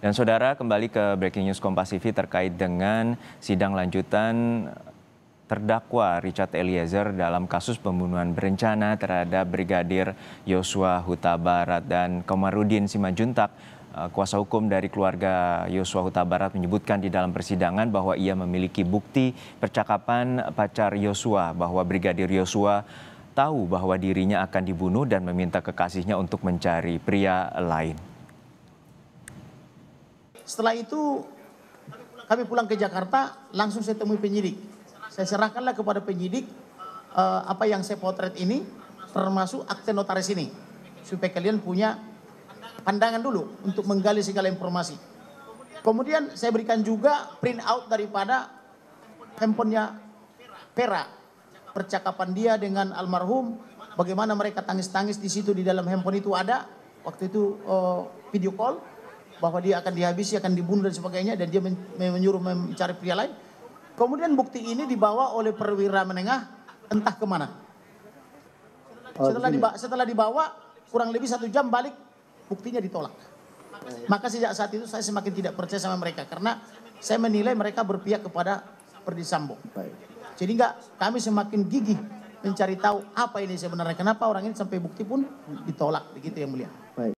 Dan saudara kembali ke Breaking News Kompas TV terkait dengan sidang lanjutan terdakwa Richard Eliezer dalam kasus pembunuhan berencana terhadap Brigadir Yosua Huta Barat dan Komarudin Simajuntak eh, kuasa hukum dari keluarga Yosua Huta Barat menyebutkan di dalam persidangan bahwa ia memiliki bukti percakapan pacar Yosua bahwa Brigadir Yosua tahu bahwa dirinya akan dibunuh dan meminta kekasihnya untuk mencari pria lain. Setelah itu kami pulang ke Jakarta, langsung saya temui penyidik. Saya serahkanlah kepada penyidik uh, apa yang saya potret ini, termasuk akte notaris ini, supaya kalian punya pandangan dulu untuk menggali segala informasi. Kemudian saya berikan juga print out daripada handphonenya Pera, percakapan dia dengan almarhum, bagaimana mereka tangis-tangis di situ di dalam handphone itu ada, waktu itu uh, video call, bahwa dia akan dihabisi, akan dibunuh dan sebagainya dan dia menyuruh mencari pria lain. Kemudian bukti ini dibawa oleh perwira menengah entah kemana. Oh, setelah, diba setelah dibawa kurang lebih satu jam balik buktinya ditolak. Maka sejak saat itu saya semakin tidak percaya sama mereka karena saya menilai mereka berpihak kepada Perdisambo. Jadi enggak kami semakin gigih mencari tahu apa ini sebenarnya kenapa orang ini sampai bukti pun ditolak begitu yang mulia.